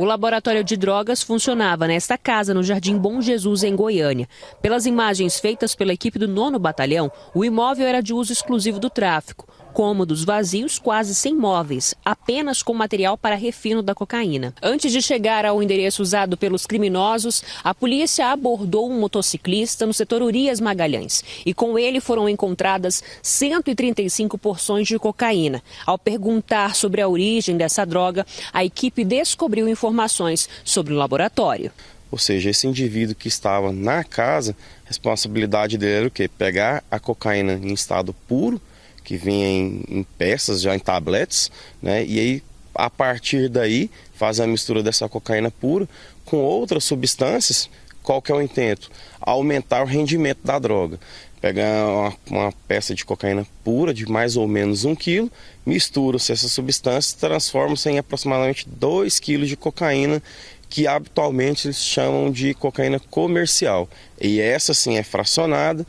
O laboratório de drogas funcionava nesta casa, no Jardim Bom Jesus, em Goiânia. Pelas imagens feitas pela equipe do 9 Batalhão, o imóvel era de uso exclusivo do tráfico. Cômodos vazios, quase sem móveis, apenas com material para refino da cocaína. Antes de chegar ao endereço usado pelos criminosos, a polícia abordou um motociclista no setor Urias Magalhães e com ele foram encontradas 135 porções de cocaína. Ao perguntar sobre a origem dessa droga, a equipe descobriu informações sobre o laboratório. Ou seja, esse indivíduo que estava na casa, a responsabilidade dele era o quê? Pegar a cocaína em estado puro que vinha em, em peças, já em tabletes, né? E aí, a partir daí, faz a mistura dessa cocaína pura com outras substâncias. Qual que é o intento? Aumentar o rendimento da droga pegar uma, uma, peça de cocaína pura de mais ou menos um quilo, mistura-se essas substâncias, transforma-se em aproximadamente 2 quilos de cocaína, que habitualmente eles chamam de cocaína comercial. E essa sim é fracionada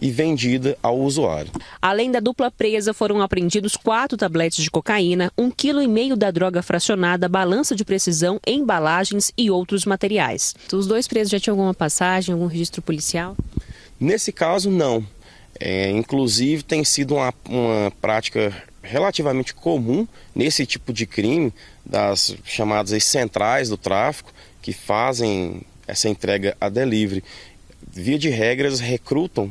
e vendida ao usuário. Além da dupla presa, foram apreendidos quatro tabletes de cocaína, um quilo e meio da droga fracionada, balança de precisão, embalagens e outros materiais. Os dois presos já tinham alguma passagem, algum registro policial? Nesse caso, não. É, inclusive, tem sido uma, uma prática relativamente comum nesse tipo de crime, das chamadas centrais do tráfico, que fazem essa entrega a delivery. Via de regras, recrutam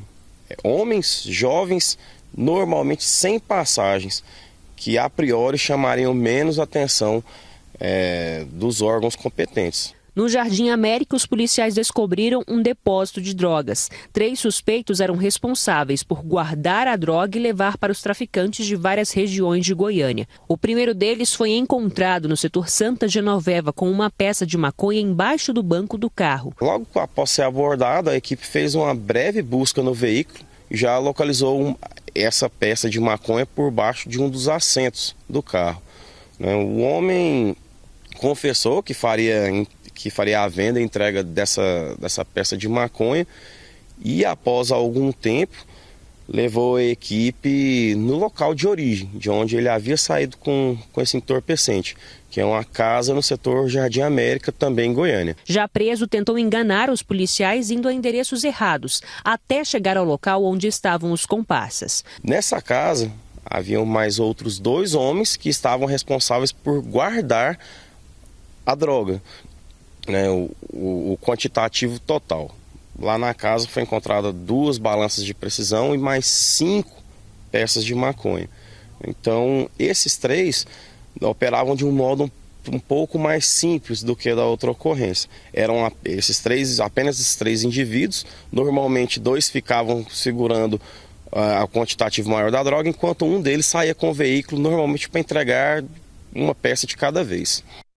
homens jovens, normalmente sem passagens, que a priori chamariam menos atenção é, dos órgãos competentes. No Jardim América, os policiais descobriram um depósito de drogas. Três suspeitos eram responsáveis por guardar a droga e levar para os traficantes de várias regiões de Goiânia. O primeiro deles foi encontrado no setor Santa Genoveva com uma peça de maconha embaixo do banco do carro. Logo após ser abordado, a equipe fez uma breve busca no veículo e já localizou um, essa peça de maconha por baixo de um dos assentos do carro. Né? O homem confessou que faria que faria a venda e entrega dessa, dessa peça de maconha. E após algum tempo, levou a equipe no local de origem, de onde ele havia saído com, com esse entorpecente, que é uma casa no setor Jardim América, também em Goiânia. Já preso, tentou enganar os policiais indo a endereços errados, até chegar ao local onde estavam os comparsas. Nessa casa, haviam mais outros dois homens que estavam responsáveis por guardar a droga né, o, o, o quantitativo total. Lá na casa foi encontrada duas balanças de precisão e mais cinco peças de maconha. Então, esses três operavam de um modo um um pouco mais simples do que da outra ocorrência. Eram esses três, apenas esses três indivíduos. Normalmente, dois ficavam segurando a ah, quantitativo maior da droga, enquanto um deles saía com o veículo, normalmente para entregar uma peça de cada vez.